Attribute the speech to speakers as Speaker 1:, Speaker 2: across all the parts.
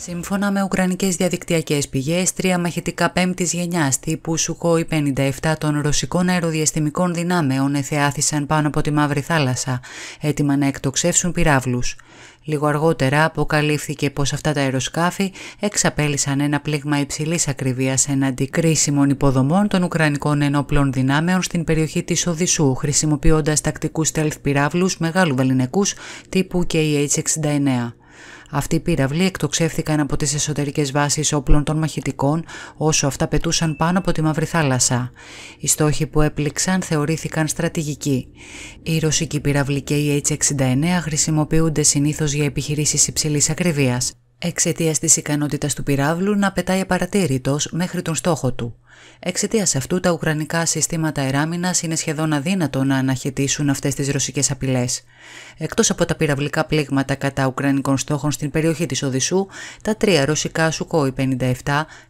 Speaker 1: Σύμφωνα με ουκρανικές διαδικτυακές πηγές, τρία μαχητικά πέμπτης γενιάς τύπου Σουκόι 57 των ρωσικών αεροδιαστημικών δυνάμεων εθεάθησαν πάνω από τη Μαύρη Θάλασσα, έτοιμα να εκτοξεύσουν πυράβλους. Λίγο αργότερα αποκαλύφθηκε πως αυτά τα αεροσκάφη εξαπέλυσαν ένα πλήγμα υψηλής ακριβίας εναντί κρίσιμων υποδομών των Ουκρανικών ενόπλων δυνάμεων στην περιοχή της Οδυσσού, χρησιμοποιώντας τακτικούς stealth πυράβλους μεγάλου βαλινεκούς τύπου KH-69. Αυτοί οι πύραυλοι εκτοξεύθηκαν από τις εσωτερικές βάσεις όπλων των μαχητικών όσο αυτά πετούσαν πάνω από τη Μαύρη Θάλασσα. Οι στόχοι που έπληξαν θεωρήθηκαν στρατηγικοί. Οι ρωσικοί πυραυλοί και οι H-69 χρησιμοποιούνται συνήθως για επιχειρήσεις υψηλής ακρίβειας εξαιτίας της ικανότητας του πυράβλου να πετάει απαρατήρητος μέχρι τον στόχο του. Εξαιτίας αυτού, τα ουκρανικά συστήματα εράμινας είναι σχεδόν αδύνατο να αναχαιτήσουν αυτές τις ρωσικές απειλές. Εκτός από τα πυραυλικά πλήγματα κατά ουκρανικών στόχων στην περιοχή της Οδυσσού, τα τρία ρωσικά Σουκόι 57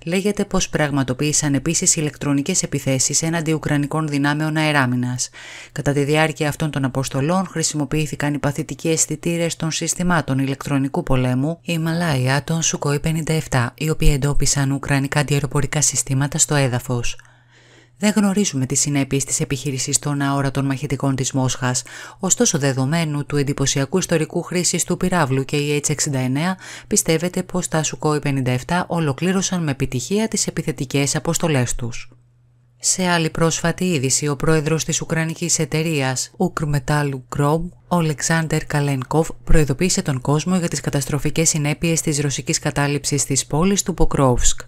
Speaker 1: λέγεται πως πραγματοποίησαν επίσης ηλεκτρονικές επιθέσεις έναντι ουκρανικών δυνάμεων αεράμινας. Κατά τη διάρκεια αυτών των αποστολών, χρησιμοποιήθηκαν οι παθητικοί αισθητήρες των συστημάτων ηλεκτρονικού πολέμου, η Μαλάια των Σουκόι 57, οι οποίοι εντόπισαν ουκρανικά αντιεροπορικά συστήματα στο έδαφος. Δεν γνωρίζουμε τις συνέπειες της επιχείρησης των αόρατων μαχητικών της Μόσχας, ωστόσο δεδομένου του εντυπωσιακού ιστορικού χρήσης του πυράβλου και η H-69, πιστεύεται πως τα Σουκόι 57 ολοκλήρωσαν με επιτυχία τις επιθετικές αποστολές τους. Σε άλλη πρόσφατη είδηση, ο πρόεδρος της Ουκρανικής εταιρείας Ουκρμετάλλου Grom, ο Αλεξάνδερ Καλένκοφ, προειδοποίησε τον κόσμο για τις καταστροφικές συνέπειες της ρωσικής κατάληψης της πόλης του Ποκρόφσκ.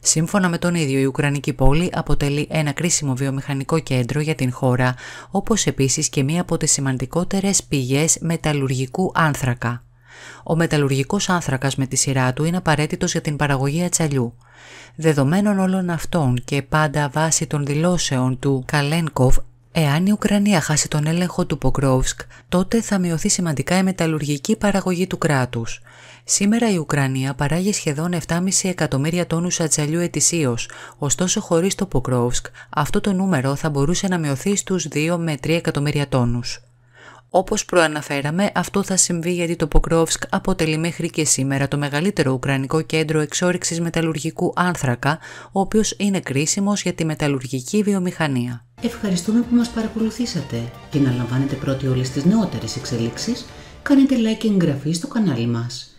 Speaker 1: Σύμφωνα με τον ίδιο, η Ουκρανική πόλη αποτελεί ένα κρίσιμο βιομηχανικό κέντρο για την χώρα, όπως επίσης και μία από τις σημαντικότερες πηγές μεταλλουργικού άνθρακα. Ο μεταλλουργικός άνθρακας με τη σειρά του είναι απαραίτητος για την παραγωγή ατσαλιού. Δεδομένων όλων αυτών και πάντα βάσει των δηλώσεων του Καλένκοβ, εάν η Ουκρανία χάσει τον έλεγχο του Ποκρόβσκ, τότε θα μειωθεί σημαντικά η μεταλλουργική παραγωγή του κράτους. Σήμερα η Ουκρανία παράγει σχεδόν 7,5 εκατομμύρια τόνους ατσαλιού ετησίως, ωστόσο χωρίς το Ποκρόβσκ αυτό το νούμερο θα μπορούσε να μειωθεί στους 2 με 3 εκατομμύρια τόνους. Όπως προαναφέραμε, αυτό θα συμβεί γιατί το Ποκρόφσκ αποτελεί μέχρι και σήμερα το μεγαλύτερο ουκρανικό κέντρο εξόρυξης μεταλλουργικού άνθρακα, ο οποίος είναι κρίσιμος για τη μεταλλουργική βιομηχανία. Ευχαριστούμε που μας παρακολουθήσατε και να λαμβάνετε πρώτοι όλες τις νεότερες εξελίξεις, κάνετε like και εγγραφή στο κανάλι μας.